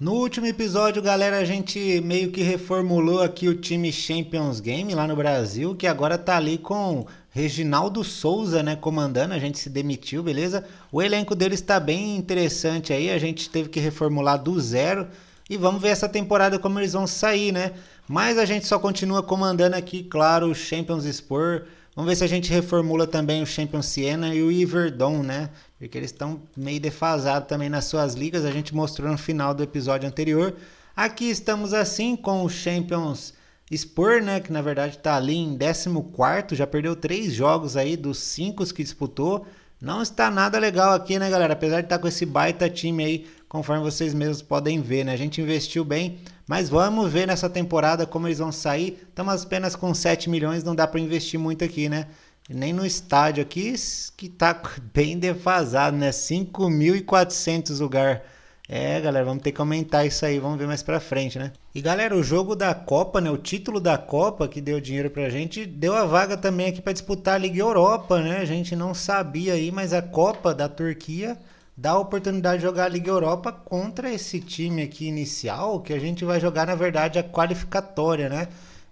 No último episódio, galera, a gente meio que reformulou aqui o time Champions Game lá no Brasil, que agora tá ali com Reginaldo Souza, né, comandando. A gente se demitiu, beleza? O elenco deles tá bem interessante aí, a gente teve que reformular do zero. E vamos ver essa temporada como eles vão sair, né? Mas a gente só continua comandando aqui, claro, o Champions Sport. Vamos ver se a gente reformula também o Champions Siena e o Everdon, né? porque eles estão meio defasados também nas suas ligas. A gente mostrou no final do episódio anterior. Aqui estamos assim com o Champions Spur, né, que na verdade está ali em 14, já perdeu três jogos aí dos cinco que disputou. Não está nada legal aqui, né, galera? Apesar de estar tá com esse baita time aí, conforme vocês mesmos podem ver, né? A gente investiu bem, mas vamos ver nessa temporada como eles vão sair. Estamos apenas com 7 milhões, não dá para investir muito aqui, né? nem no estádio aqui, que tá bem defasado, né? 5.400 lugar. É, galera, vamos ter que aumentar isso aí, vamos ver mais pra frente, né? E galera, o jogo da Copa, né? O título da Copa que deu dinheiro pra gente, deu a vaga também aqui para disputar a Liga Europa, né? A gente não sabia aí, mas a Copa da Turquia dá a oportunidade de jogar a Liga Europa contra esse time aqui inicial, que a gente vai jogar, na verdade, a qualificatória, né?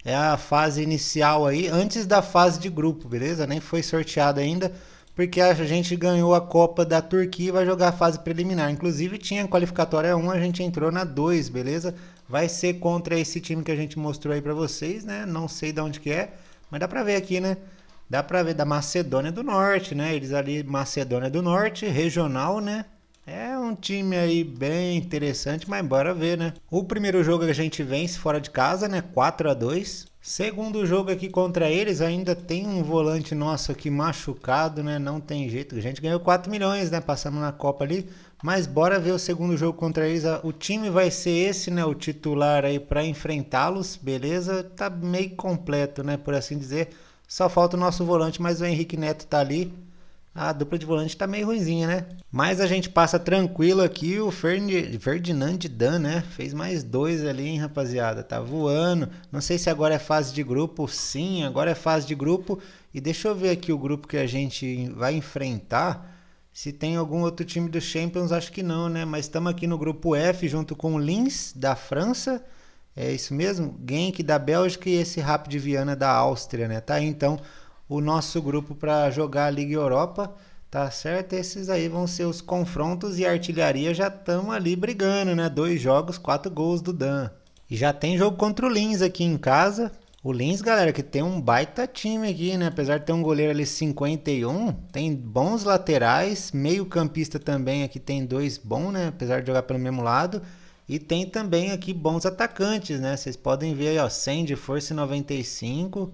é a fase inicial aí, antes da fase de grupo, beleza? Nem foi sorteado ainda, porque a gente ganhou a Copa da Turquia e vai jogar a fase preliminar. Inclusive tinha qualificatória 1, a gente entrou na 2, beleza? Vai ser contra esse time que a gente mostrou aí para vocês, né? Não sei de onde que é, mas dá para ver aqui, né? Dá para ver da Macedônia do Norte, né? Eles ali Macedônia do Norte, regional, né? É um time aí bem interessante, mas bora ver, né? O primeiro jogo que a gente vence fora de casa, né? 4 a 2 Segundo jogo aqui contra eles, ainda tem um volante nosso aqui machucado, né? Não tem jeito. A gente ganhou 4 milhões, né? Passamos na Copa ali. Mas bora ver o segundo jogo contra eles. Ah, o time vai ser esse, né? O titular aí para enfrentá-los, beleza? Tá meio completo, né? Por assim dizer. Só falta o nosso volante, mas o Henrique Neto tá ali a dupla de volante tá meio ruimzinha, né? Mas a gente passa tranquilo aqui. O Ferdinand Dan, né? Fez mais dois ali, hein, rapaziada? Tá voando. Não sei se agora é fase de grupo. Sim, agora é fase de grupo. E deixa eu ver aqui o grupo que a gente vai enfrentar. Se tem algum outro time do Champions, acho que não, né? Mas estamos aqui no grupo F junto com o Lins da França. É isso mesmo? Genk da Bélgica e esse Rapid Viana da Áustria, né? Tá aí, então o nosso grupo para jogar a Liga Europa, tá certo? Esses aí vão ser os confrontos e a artilharia já estão ali brigando, né? Dois jogos, quatro gols do Dan. E já tem jogo contra o Lins aqui em casa. O Lins, galera, que tem um baita time aqui, né? Apesar de ter um goleiro ali 51, tem bons laterais, meio-campista também aqui tem dois bons, né? Apesar de jogar pelo mesmo lado. E tem também aqui bons atacantes, né? Vocês podem ver aí, ó, 100 de força e 95.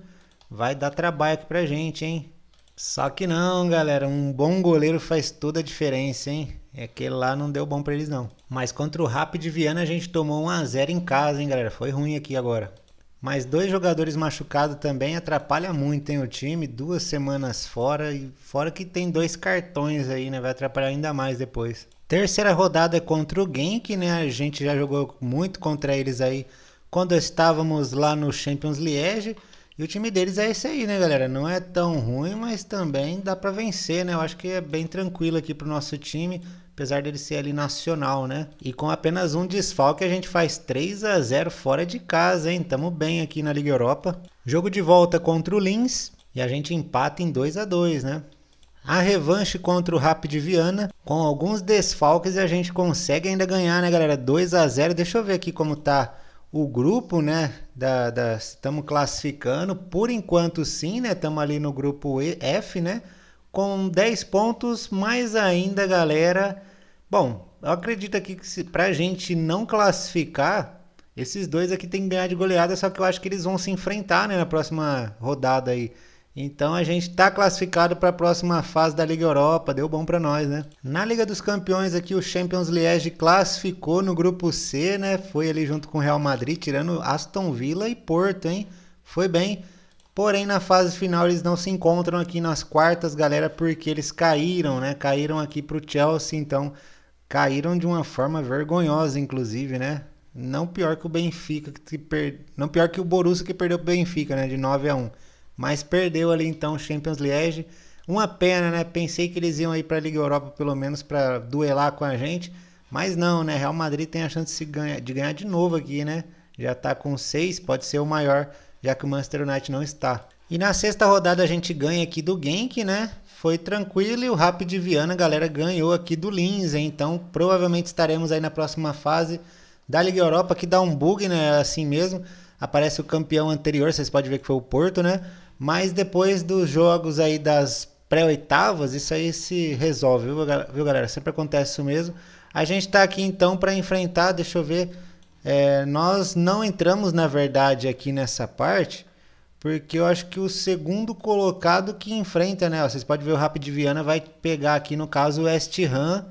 Vai dar trabalho aqui pra gente, hein? Só que não, galera. Um bom goleiro faz toda a diferença, hein? É que lá não deu bom pra eles, não. Mas contra o Rapid Viana a gente tomou 1x0 em casa, hein, galera? Foi ruim aqui agora. Mas dois jogadores machucados também atrapalha muito, hein, o time. Duas semanas fora e fora que tem dois cartões aí, né? Vai atrapalhar ainda mais depois. Terceira rodada é contra o Genk, né? A gente já jogou muito contra eles aí quando estávamos lá no Champions Liège. E o time deles é esse aí, né, galera? Não é tão ruim, mas também dá para vencer, né? Eu acho que é bem tranquilo aqui pro nosso time, apesar dele ser ali nacional, né? E com apenas um desfalque a gente faz 3 a 0 fora de casa, hein? Tamo bem aqui na Liga Europa. Jogo de volta contra o Lins e a gente empata em 2 a 2, né? A revanche contra o Rapid Viana, com alguns desfalques a gente consegue ainda ganhar, né, galera? 2 a 0. Deixa eu ver aqui como tá o grupo, né? Da, estamos classificando, por enquanto sim, né? Estamos ali no grupo F, né? Com 10 pontos, mais ainda, galera. Bom, eu acredito aqui que para a gente não classificar, esses dois aqui tem que ganhar de goleada, só que eu acho que eles vão se enfrentar né, na próxima rodada aí. Então a gente está classificado para a próxima fase da Liga Europa, deu bom para nós, né? Na Liga dos Campeões aqui, o Champions Liège classificou no grupo C, né? Foi ali junto com o Real Madrid, tirando Aston Villa e Porto, hein? Foi bem. Porém, na fase final eles não se encontram aqui nas quartas, galera, porque eles caíram, né? Caíram aqui pro Chelsea, então caíram de uma forma vergonhosa, inclusive, né? Não pior que o Benfica, que per... não pior que o Borussia que perdeu pro o Benfica, né? De 9 a 1. Mas perdeu ali então o Champions League Uma pena, né? Pensei que eles iam aí para a Liga Europa pelo menos para duelar com a gente, mas não, né? Real Madrid tem a chance de ganhar, de, ganhar de novo aqui, né? Já está com seis, pode ser o maior, já que o Manchester United não está. E na sexta rodada a gente ganha aqui do Genk, né? Foi tranquilo e o Rapid Viana, galera, ganhou aqui do Linz, hein? então provavelmente estaremos aí na próxima fase da Liga Europa, que dá um bug, né? É assim mesmo, aparece o campeão anterior, vocês podem ver que foi o Porto, né? Mas depois dos jogos aí das pré-oitavas, isso aí se resolve, viu, galera? Sempre acontece isso mesmo. A gente está aqui então para enfrentar, deixa eu ver. É, nós não entramos, na verdade, aqui nessa parte, porque eu acho que o segundo colocado que enfrenta, né? vocês podem ver o Rapid Viana vai pegar aqui, no caso, o West Ham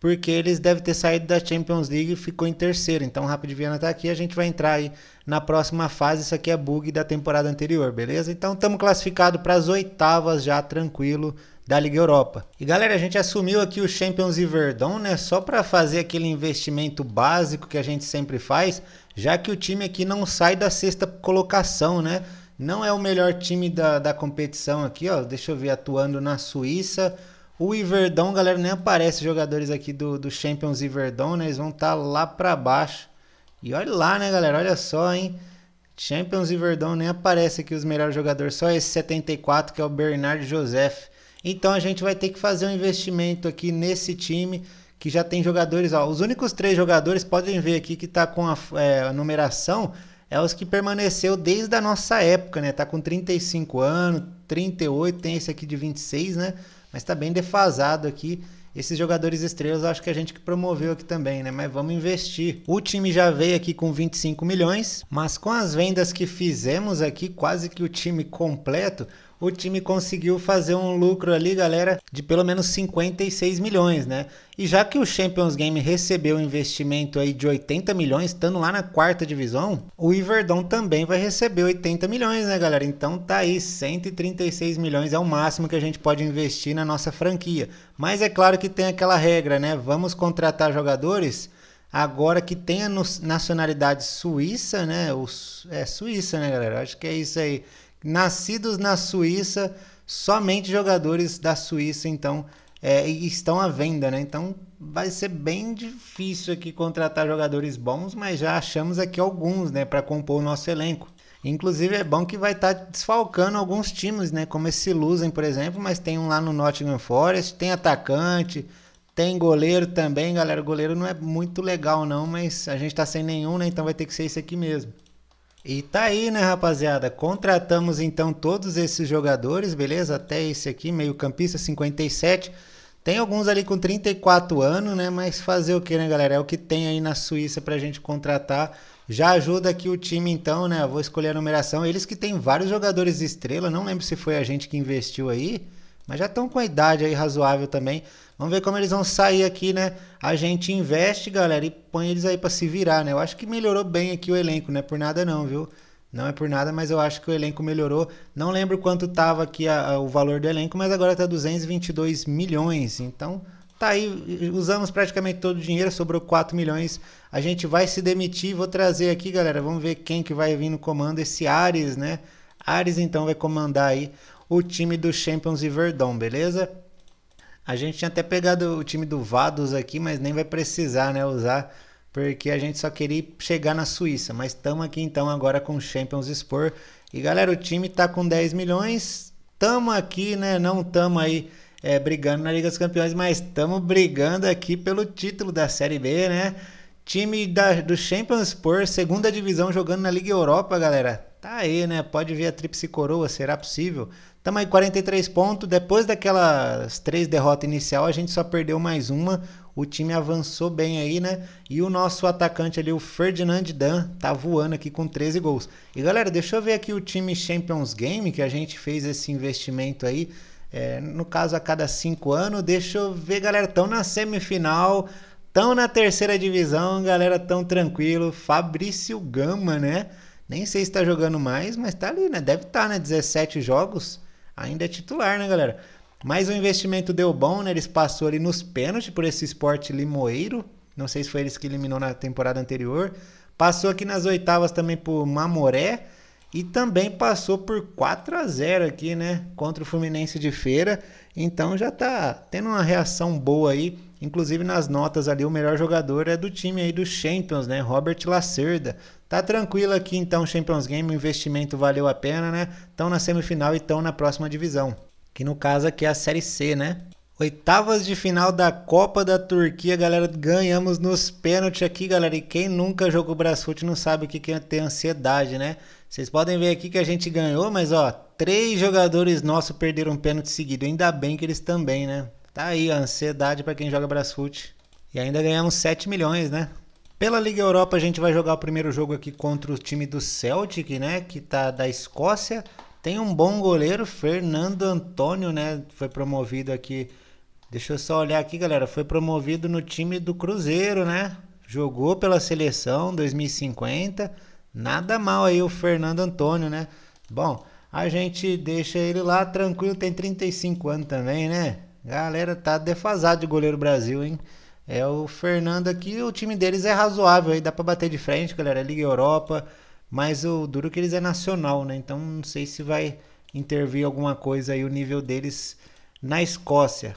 porque eles devem ter saído da Champions League e ficou em terceiro. Então o Rapid Viana está aqui, a gente vai entrar aí na próxima fase. Isso aqui é bug da temporada anterior, beleza? Então estamos classificados para as oitavas já, tranquilo, da Liga Europa. E galera, a gente assumiu aqui o Champions e Verdão, né? Só para fazer aquele investimento básico que a gente sempre faz, já que o time aqui não sai da sexta colocação, né? Não é o melhor time da, da competição aqui, ó. Deixa eu ver, atuando na Suíça, o Iverdão, galera, nem aparece jogadores aqui do, do Champions Iverdão, né? Eles vão estar tá lá para baixo. E olha lá, né, galera? Olha só, hein? Champions Iverdão nem aparece aqui os melhores jogadores, só esse 74 que é o Bernardo Joseph. Então a gente vai ter que fazer um investimento aqui nesse time que já tem jogadores, ó, os únicos três jogadores podem ver aqui que tá com a, é, a, numeração é os que permaneceu desde a nossa época, né? Tá com 35 anos, 38, tem esse aqui de 26, né? Mas está bem defasado aqui. Esses jogadores estrelas, acho que a gente que promoveu aqui também, né? Mas vamos investir. O time já veio aqui com 25 milhões, mas com as vendas que fizemos aqui, quase que o time completo, o time conseguiu fazer um lucro ali, galera, de pelo menos 56 milhões, né? E já que o Champions Game recebeu investimento aí de 80 milhões, estando lá na quarta divisão, o Iverdon também vai receber 80 milhões, né, galera? Então tá aí, 136 milhões é o máximo que a gente pode investir na nossa franquia. Mas é claro que tem aquela regra, né? Vamos contratar jogadores agora que tem a nacionalidade suíça, né? é Suíça, né, galera? Acho que é isso aí. Nascidos na Suíça, somente jogadores da Suíça, então, é, estão à venda, né? Então vai ser bem difícil aqui contratar jogadores bons, mas já achamos aqui alguns, né, para compor o nosso elenco. Inclusive é bom que vai estar tá desfalcando alguns times, né, como esse Lusen, por exemplo, mas tem um lá no Nottingham Forest, tem atacante, tem goleiro também, galera. Goleiro não é muito legal não, mas a gente está sem nenhum, né? Então vai ter que ser esse aqui mesmo. E tá aí, né, rapaziada? Contratamos então todos esses jogadores, beleza? Até esse aqui, meio-campista 57. Tem alguns ali com 34 anos, né? Mas fazer o que, né, galera? É o que tem aí na Suíça pra gente contratar. Já ajuda aqui o time, então, né? vou escolher a numeração. Eles que têm vários jogadores estrela, não lembro se foi a gente que investiu aí, mas já estão com a idade aí razoável também. Vamos ver como eles vão sair aqui, né? A gente investe, galera, e põe eles aí para se virar, né? Eu acho que melhorou bem aqui o elenco, não é por nada não, viu? Não é por nada, mas eu acho que o elenco melhorou. Não lembro quanto tava aqui a, a, o valor do elenco, mas agora tá 222 milhões. Então, tá aí, usamos praticamente todo o dinheiro, sobrou 4 milhões. A gente vai se demitir, vou trazer aqui, galera, vamos ver quem que vai vir no comando, esse Ares, né? Ares, então, vai comandar aí o time do Champions e Verdão, beleza? A gente tinha até pegado o time do Vados aqui, mas nem vai precisar, né, usar, porque a gente só queria chegar na Suíça. Mas estamos aqui então agora com o Champions Sport. E galera, o time tá com 10 milhões. Tamo aqui, né? Não tamo aí é, brigando na Liga dos Campeões, mas estamos brigando aqui pelo título da Série B, né? Time da, do Champions Sport, segunda divisão, jogando na Liga Europa, galera. Tá aí, né? Pode ver a tríplice coroa, será possível? Tamo aí 43 pontos. Depois daquelas três derrotas inicial, a gente só perdeu mais uma. O time avançou bem aí, né? E o nosso atacante ali, o Ferdinand Dan, tá voando aqui com 13 gols. E galera, deixa eu ver aqui o time Champions Game, que a gente fez esse investimento aí. É, no caso, a cada cinco anos. Deixa eu ver, galera. Estão na semifinal, estão na terceira divisão, galera. Tão tranquilo. Fabrício Gama, né? Nem sei se tá jogando mais, mas tá ali, né? Deve estar, tá, né? 17 jogos, ainda é titular, né, galera? Mas o investimento deu bom, né? Eles passou ali nos pênaltis por esse esporte limoeiro. Não sei se foi eles que eliminou na temporada anterior. Passou aqui nas oitavas também por Mamoré. E também passou por 4 a 0 aqui, né? Contra o Fluminense de Feira. Então já tá tendo uma reação boa aí. Inclusive nas notas ali, o melhor jogador é do time aí do Champions, né? Robert Lacerda. Tá tranquilo aqui então, Champions Game, o investimento valeu a pena, né? Estão na semifinal e estão na próxima divisão, que no caso aqui é a Série C, né? Oitavas de final da Copa da Turquia, galera, ganhamos nos pênaltis aqui, galera. E quem nunca jogou Brasfoot não sabe o que é ter ansiedade, né? Vocês podem ver aqui que a gente ganhou, mas ó, três jogadores nossos perderam um pênalti seguido. Ainda bem que eles também, né? Tá aí ó, ansiedade para quem joga Brasfoot. E ainda ganhamos 7 milhões, né? Pela Liga Europa, a gente vai jogar o primeiro jogo aqui contra o time do Celtic, né? Que tá da Escócia. Tem um bom goleiro, Fernando Antônio, né? Foi promovido aqui. Deixa eu só olhar aqui, galera. Foi promovido no time do Cruzeiro, né? Jogou pela seleção 2050. Nada mal aí o Fernando Antônio, né? Bom, a gente deixa ele lá tranquilo, tem 35 anos também, né? Galera, tá defasado de goleiro Brasil, hein? É o Fernando aqui, o time deles é razoável aí, dá para bater de frente, galera. É Liga Europa, mas o duro é que eles é nacional, né? Então não sei se vai intervir alguma coisa aí o nível deles na Escócia.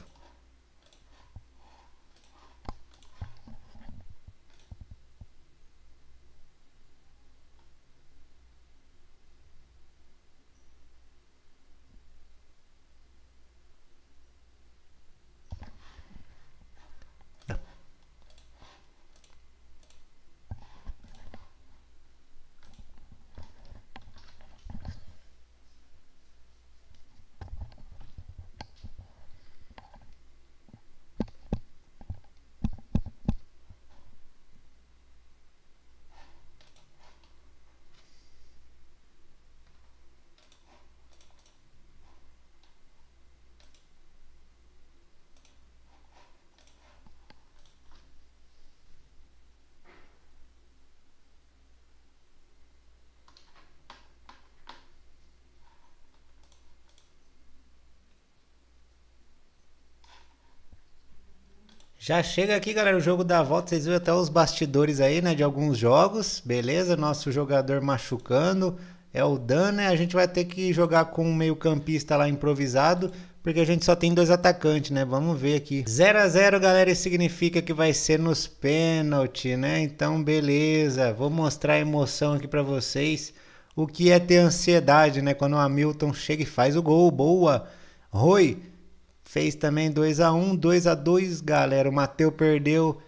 Já chega aqui, galera, o jogo da volta. Vocês viram até os bastidores aí, né? De alguns jogos, beleza? Nosso jogador machucando. É o Dan, né? A gente vai ter que jogar com um meio-campista lá improvisado. Porque a gente só tem dois atacantes, né? Vamos ver aqui. 0 a 0 galera, isso significa que vai ser nos pênaltis, né? Então, beleza. Vou mostrar a emoção aqui para vocês. O que é ter ansiedade, né? Quando o Hamilton chega e faz o gol. Boa! Rui! Fez também 2 a 1 2 a 2 galera. O Matheus perdeu.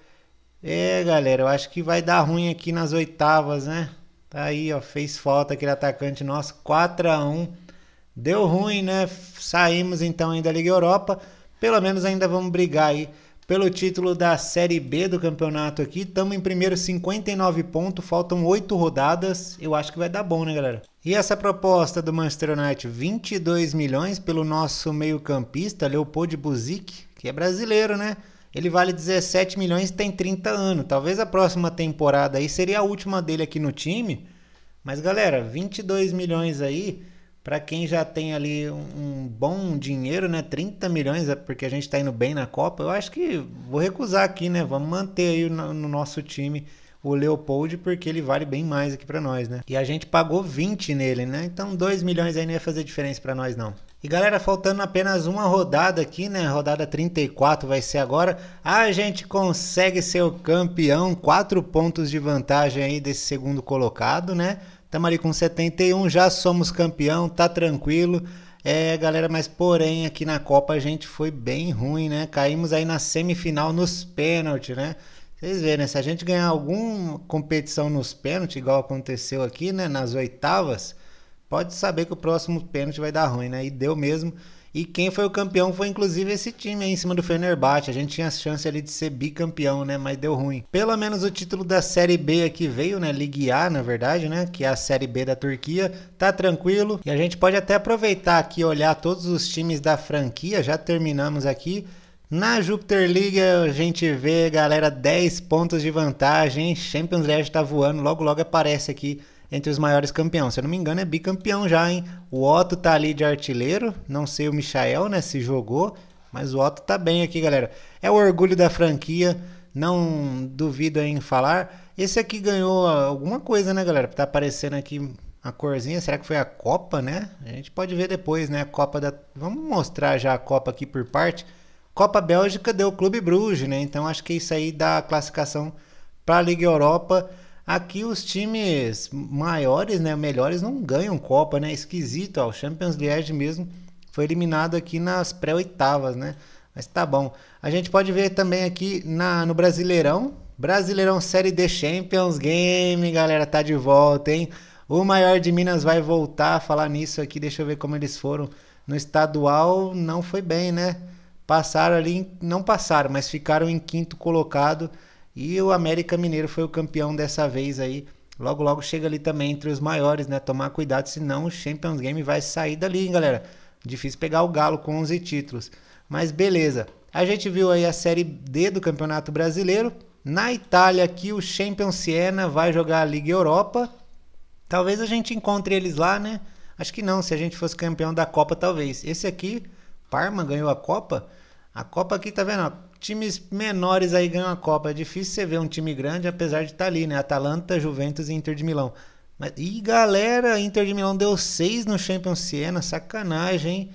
É, galera, eu acho que vai dar ruim aqui nas oitavas, né? Tá aí, ó. Fez falta aquele atacante nosso. 4 a 1 Deu ruim, né? Saímos então ainda da Liga Europa. Pelo menos ainda vamos brigar aí pelo título da Série B do campeonato aqui. Estamos em primeiro, 59 pontos, faltam 8 rodadas. Eu acho que vai dar bom, né, galera? E essa proposta do Manchester United, 22 milhões pelo nosso meio-campista, Leopold Buzic, que é brasileiro, né? Ele vale 17 milhões e tem 30 anos. Talvez a próxima temporada aí seria a última dele aqui no time. Mas, galera, 22 milhões aí para quem já tem ali um, bom dinheiro, né? 30 milhões, é porque a gente está indo bem na Copa, eu acho que vou recusar aqui, né? Vamos manter aí no, no nosso time o Leopold, porque ele vale bem mais aqui para nós, né? E a gente pagou 20 nele, né? Então 2 milhões aí não ia fazer diferença para nós, não. E galera, faltando apenas uma rodada aqui, né? Rodada 34 vai ser agora. A gente consegue ser o campeão, 4 pontos de vantagem aí desse segundo colocado, né? Estamos ali com 71, já somos campeão, tá tranquilo. É, galera, mas porém aqui na Copa a gente foi bem ruim, né? Caímos aí na semifinal nos pênaltis, né? Vocês verem, né? se a gente ganhar alguma competição nos pênaltis, igual aconteceu aqui, né? Nas oitavas, pode saber que o próximo pênalti vai dar ruim, né? E deu mesmo. E quem foi o campeão foi inclusive esse time aí em cima do Fenerbahçe. A gente tinha a chance ali de ser bicampeão, né? Mas deu ruim. Pelo menos o título da Série B aqui veio, né? Ligue A, na verdade, né? Que é a Série B da Turquia. Tá tranquilo. E a gente pode até aproveitar aqui olhar todos os times da franquia. Já terminamos aqui. Na Júpiter Liga a gente vê, galera, 10 pontos de vantagem. Champions League tá voando. Logo, logo aparece aqui entre os maiores campeões. Se eu não me engano, é bicampeão já, hein? O Otto tá ali de artilheiro, não sei o Michael, né, se jogou, mas o Otto tá bem aqui, galera. É o orgulho da franquia, não duvido em falar. Esse aqui ganhou ah, alguma coisa, né, galera? Tá aparecendo aqui a corzinha, será que foi a Copa, né? A gente pode ver depois, né? A Copa da. Vamos mostrar já a Copa aqui por parte. Copa Bélgica deu Clube Bruges, né? Então acho que isso aí dá a classificação para Liga Europa. Aqui os times maiores, né, melhores, não ganham Copa, né? Esquisito, ó. O Champions League mesmo foi eliminado aqui nas pré-oitavas, né? Mas tá bom. A gente pode ver também aqui na, no Brasileirão. Brasileirão Série D Champions Game, galera, tá de volta, hein? O maior de Minas vai voltar a falar nisso aqui. Deixa eu ver como eles foram. No estadual não foi bem, né? Passaram ali, não passaram, mas ficaram em quinto colocado. E o América Mineiro foi o campeão dessa vez aí. Logo, logo chega ali também entre os maiores, né? Tomar cuidado, senão o Champions Game vai sair dali, hein, galera? Difícil pegar o Galo com 11 títulos. Mas beleza. A gente viu aí a Série D do Campeonato Brasileiro. Na Itália aqui, o Champions Siena vai jogar a Liga Europa. Talvez a gente encontre eles lá, né? Acho que não, se a gente fosse campeão da Copa, talvez. Esse aqui, Parma ganhou a Copa. A Copa aqui, tá vendo? times menores aí ganham a Copa. É difícil você ver um time grande, apesar de estar tá ali, né? Atalanta, Juventus e Inter de Milão. Mas, e galera, Inter de Milão deu 6 no Champions Siena, sacanagem, hein?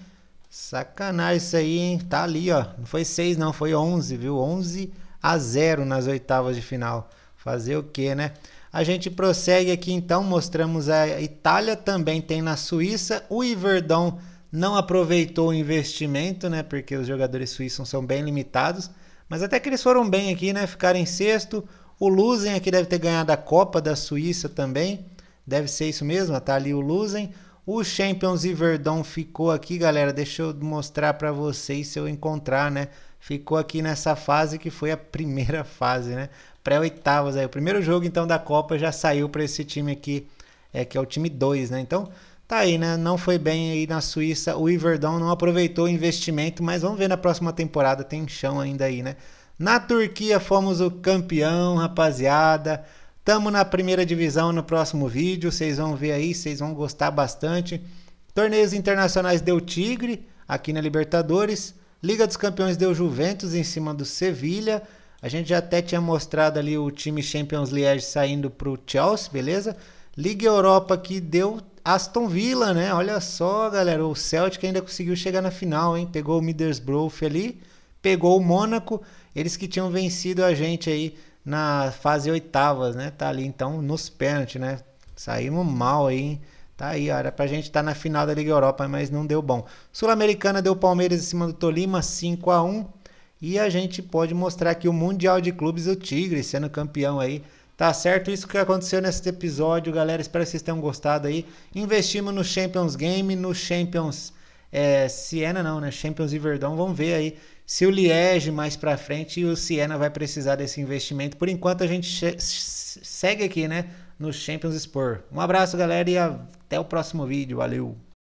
Sacanagem isso aí, hein? Tá ali, ó. Não foi 6 não, foi 11, viu? 11 a 0 nas oitavas de final. Fazer o quê, né? A gente prossegue aqui então, mostramos a Itália, também tem na Suíça, o Iverdon não aproveitou o investimento, né? Porque os jogadores suíços são bem limitados. Mas até que eles foram bem aqui, né? Ficaram em sexto. O Lusen aqui deve ter ganhado a Copa da Suíça também. Deve ser isso mesmo, tá ali o Lusen. O Champions e Verdão ficou aqui, galera. Deixa eu mostrar para vocês se eu encontrar, né? Ficou aqui nessa fase que foi a primeira fase, né? Pré-oitavas aí. O primeiro jogo então da Copa já saiu para esse time aqui, é que é o time 2, né? Então, Tá aí, né? Não foi bem aí na Suíça. O Iverdon não aproveitou o investimento, mas vamos ver na próxima temporada. Tem chão ainda aí, né? Na Turquia fomos o campeão, rapaziada. Tamo na primeira divisão no próximo vídeo. Vocês vão ver aí, vocês vão gostar bastante. Torneios internacionais deu Tigre aqui na Libertadores. Liga dos Campeões deu Juventus em cima do Sevilha. A gente já até tinha mostrado ali o time Champions League saindo pro Chelsea, beleza? Liga Europa que deu Aston Villa, né? Olha só, galera, o Celtic ainda conseguiu chegar na final, hein? Pegou o Middlesbrough ali, pegou o Mônaco, eles que tinham vencido a gente aí na fase oitavas, né? Tá ali então nos pênaltis, né? Saímos mal aí, hein? Tá aí, era pra gente estar tá na final da Liga Europa, mas não deu bom. Sul-Americana deu Palmeiras em cima do Tolima, 5 a 1 E a gente pode mostrar aqui o Mundial de Clubes, o Tigre, sendo campeão aí Tá certo? Isso que aconteceu nesse episódio, galera. Espero que vocês tenham gostado aí. Investimos no Champions Game, no Champions é, Siena, não, né? Champions e Verdão. Vamos ver aí se o Liege mais para frente e o Siena vai precisar desse investimento. Por enquanto, a gente segue aqui, né? No Champions Sport. Um abraço, galera, e até o próximo vídeo. Valeu!